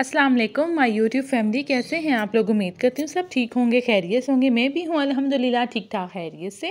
अस्सलाम वालेकुम my YouTube family कैसे हैं आप लोग उम्मीद करती हूँ सब ठीक होंगे खैरियत होंगे मैं भी हूँ अल्हम्दुलिल्लाह ठीक ठाक खैरियत से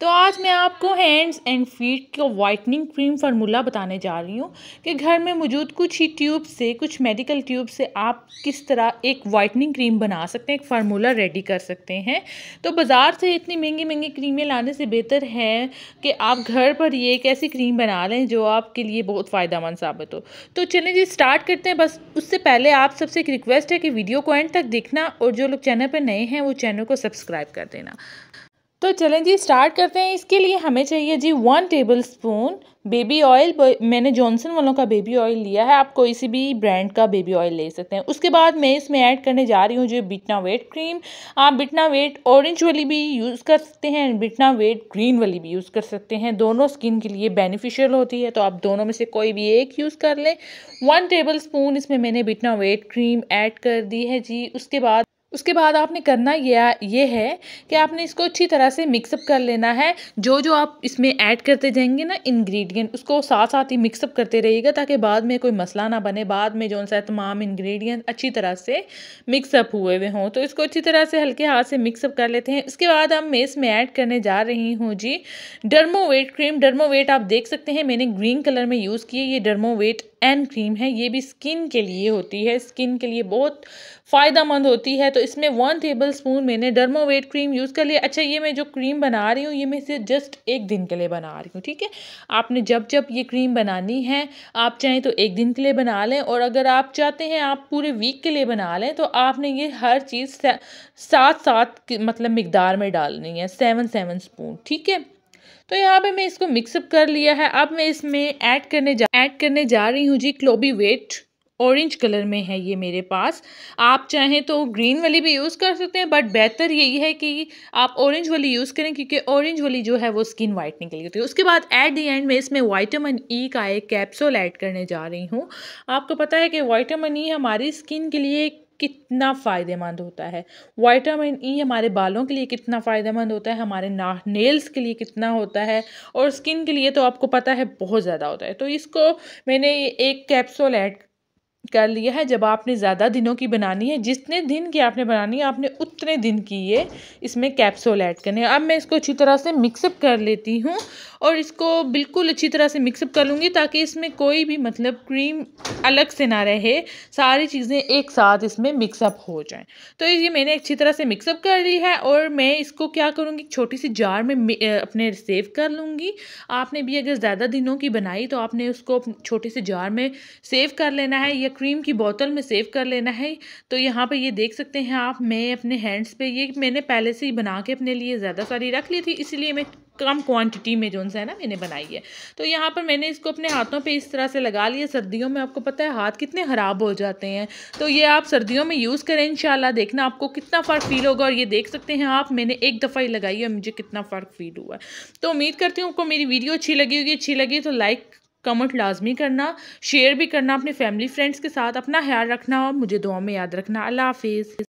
तो आज मैं आपको हैंड्स एंड फीट का वाइटनिंग क्रीम फार्मूला बताने जा रही हूँ कि घर में मौजूद कुछ ही ट्यूब से कुछ मेडिकल ट्यूब से आप किस तरह एक वाइटनिंग क्रीम बना सकते हैं एक फार्मूला रेडी कर सकते हैं तो बाज़ार से इतनी महंगी महंगी क्रीमें लाने से बेहतर है कि आप घर पर ये एक ऐसी क्रीम बना लें जो आपके लिए बहुत फ़ायदा साबित हो तो चलें जी स्टार्ट करते हैं बस उससे पहले पहले आप सबसे एक रिक्वेस्ट है कि वीडियो को एंड तक देखना और जो लोग चैनल पर नए हैं वो चैनल को सब्सक्राइब कर देना तो चलें जी स्टार्ट करते हैं इसके लिए हमें चाहिए जी one tablespoon baby oil मैंने जॉनसन वालों का बेबी ऑयल लिया है आप कोई सी भी ब्रांड का बेबी ऑयल ले सकते हैं उसके बाद मैं इसमें ऐड करने जा रही हूँ जो बिटना वेट क्रीम आप बिटना वेट ऑरेंज वाली भी यूज़ कर सकते हैं बिटना वेट ग्रीन वाली भी यूज़ कर सकते हैं दोनों स्किन के लिए बेनिफिशियल होती है तो आप दोनों में से कोई भी एक यूज़ कर लें वन टेबल स्पून इसमें मैंने बिटना वेट क्रीम ऐड कर दी है जी उसके बाद उसके बाद आपने करना यह ये है कि आपने इसको अच्छी तरह से मिक्सअप कर लेना है जो जो आप इसमें ऐड करते जाएंगे ना इंग्रेडिएंट उसको साथ साथ ही मिक्सअप करते रहिएगा ताकि बाद में कोई मसला ना बने बाद में जो सा तमाम इंग्रेडिएंट अच्छी तरह से मिक्सअप हुए हुए हों तो इसको अच्छी तरह से हल्के हाथ से मिक्सअप कर लेते हैं उसके बाद अब मैं इसमें ऐड करने जा रही हूँ जी डर्मोवेट क्रीम डर्मोवेट आप देख सकते हैं मैंने ग्रीन कलर में यूज़ की है ये डर्मोवेट एन क्रीम है ये भी स्किन के लिए होती है स्किन के लिए बहुत फ़ायदा मंद होती है तो इसमें वन टेबल स्पून मैंने डर्मोवेट क्रीम यूज़ कर लिया अच्छा ये मैं जो क्रीम बना रही हूँ ये मैं सिर्फ जस्ट एक दिन के लिए बना रही हूँ ठीक है आपने जब जब ये क्रीम बनानी है आप चाहें तो एक दिन के लिए बना लें और अगर आप चाहते हैं आप पूरे वीक के लिए बना लें तो आपने ये हर चीज़ साथ साथ मतलब मकदार में डालनी है सेवन सेवन स्पून ठीक है तो यहाँ पे मैं इसको मिक्सअप कर लिया है अब मैं इसमें ऐड करने जा ऐड करने जा रही हूँ जी क्लोबी वेट ऑरेंज कलर में है ये मेरे पास आप चाहें तो ग्रीन वाली भी यूज़ कर सकते हैं बट बेहतर यही है कि आप ऑरेंज वाली यूज़ करें क्योंकि ऑरेंज वाली जो है वो स्किन वाइट निकली होती है उसके बाद एट दी एंड में इसमें वाइटामिन ई e का एक कैप्सूल ऐड करने जा रही हूँ आपको पता है कि वाइटामिन ई e हमारी स्किन के लिए कितना फ़ायदेमंद होता है वाइटामिन ई e हमारे बालों के लिए कितना फ़ायदेमंद होता है हमारे ना नेल्स के लिए कितना होता है और स्किन के लिए तो आपको पता है बहुत ज़्यादा होता है तो इसको मैंने एक कैप्सूल ऐड कर लिया है जब आपने ज़्यादा दिनों की बनानी है जितने दिन की आपने बनानी है आपने उतने दिन की ये इसमें कैप्सूल ऐड करने अब मैं इसको अच्छी तरह से मिक्सअप कर लेती हूँ और इसको बिल्कुल अच्छी तरह से मिक्सअप कर लूँगी ताकि इसमें कोई भी मतलब क्रीम अलग से ना रहे सारी चीज़ें एक साथ इसमें मिक्सअप हो जाए तो ये मैंने अच्छी तरह से मिक्सअप कर ली है और मैं इसको क्या करूँगी छोटी सी जार में अपने सेव कर लूँगी आपने भी अगर ज़्यादा दिनों की बनाई तो आपने उसको छोटे से जार में सेव कर लेना है या क्रीम की बोतल में सेव कर लेना है तो यहाँ पर ये देख सकते हैं आप मैं अपने हैंड्स पे ये मैंने पहले से ही बना के अपने लिए ज़्यादा सारी रख ली थी इसलिए मैं कम क्वांटिटी में जो है ना मैंने बनाई है तो यहाँ पर मैंने इसको अपने हाथों पे इस तरह से लगा लिया सर्दियों में आपको पता है हाथ कितने ख़राब हो जाते हैं तो ये आप सर्दियों में यूज़ करें इन देखना आपको कितना फ़र्क फील होगा और ये देख सकते हैं आप मैंने एक दफ़ा ही लगाई और मुझे कितना फ़र्क फील हुआ तो उम्मीद करती हूँ आपको मेरी वीडियो अच्छी लगी होगी अच्छी लगी तो लाइक कमेंट लाजमी करना शेयर भी करना अपने फैमिली फ्रेंड्स के साथ अपना ख्याल रखना और मुझे दुआ में याद रखना अल्लाह हाफिज़